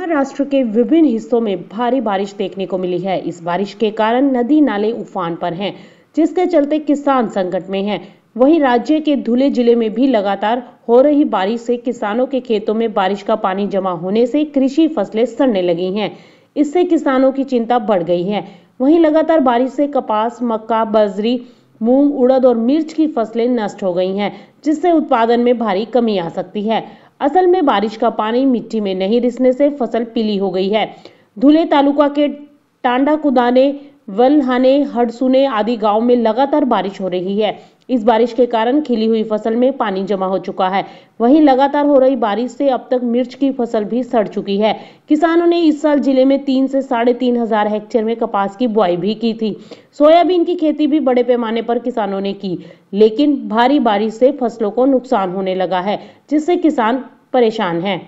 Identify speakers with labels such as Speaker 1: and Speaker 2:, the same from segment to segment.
Speaker 1: महाराष्ट्र के विभिन्न हिस्सों में भारी बारिश देखने को मिली है इस बारिश के कारण नदी नाले उफान पर हैं जिसके चलते किसान संकट में हैं वहीं राज्य के धुले जिले में भी लगातार हो रही बारिश से किसानों के खेतों में बारिश का पानी जमा होने से कृषि फसलें सड़ने लगी हैं इससे किसानों की चिंता बढ़ गई है वहीं लगातार बारिश से कपास मक्का बजरी मूंग उड़द और मिर्च की फसलें नष्ट हो गई हैं जिससे उत्पादन में भारी कमी आ सकती है असल में बारिश का पानी मिट्टी में नहीं रिसने से फसल पीली हो गई है धुले तालुका के टांडा कुदाने वलहाने हडसुने आदि गांव में लगातार बारिश हो रही है इस बारिश के कारण खिली हुई फसल में पानी जमा हो चुका है वहीं लगातार हो रही बारिश से अब तक मिर्च की फसल भी सड़ चुकी है किसानों ने इस साल जिले में तीन से साढ़े तीन हजार हेक्टेयर में कपास की बुआई भी की थी सोयाबीन की खेती भी बड़े पैमाने पर किसानों ने की लेकिन भारी बारिश से फसलों को नुकसान होने लगा है जिससे किसान परेशान हैं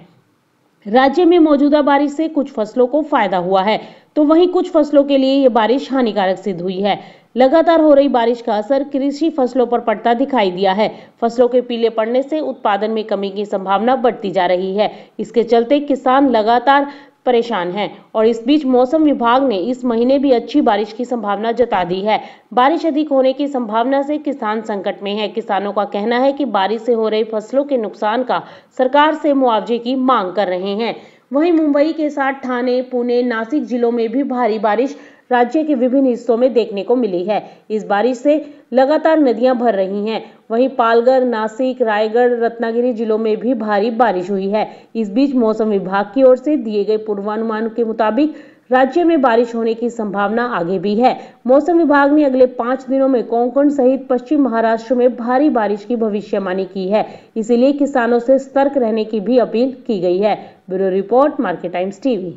Speaker 1: राज्य में मौजूदा बारिश से कुछ फसलों को फायदा हुआ है तो वहीं कुछ फसलों के लिए ये बारिश हानिकारक सिद्ध हुई है लगातार हो रही बारिश का असर कृषि फसलों पर पड़ता दिखाई दिया है फसलों के पीले पड़ने से उत्पादन में कमी की संभावना बढ़ती जा रही है इसके चलते किसान लगातार परेशान हैं और इस बीच मौसम विभाग ने इस महीने भी अच्छी बारिश की संभावना जता दी है बारिश अधिक होने की संभावना से किसान संकट में है किसानों का कहना है कि बारिश से हो रही फसलों के नुकसान का सरकार से मुआवजे की मांग कर रहे हैं वहीं मुंबई के साथ ठाणे पुणे नासिक जिलों में भी भारी बारिश राज्य के विभिन्न हिस्सों में देखने को मिली है इस बारिश से लगातार नदियां भर रही हैं वहीं पालगढ़ नासिक रायगढ़ रत्नागिरी जिलों में भी भारी बारिश हुई है इस बीच मौसम विभाग की ओर से दिए गए पूर्वानुमान के मुताबिक राज्य में बारिश होने की संभावना आगे भी है मौसम विभाग ने अगले पाँच दिनों में कोंकण सहित पश्चिम महाराष्ट्र में भारी बारिश की भविष्यवाणी की है इसीलिए किसानों से सतर्क रहने की भी अपील की गई है bureau report Market Times TV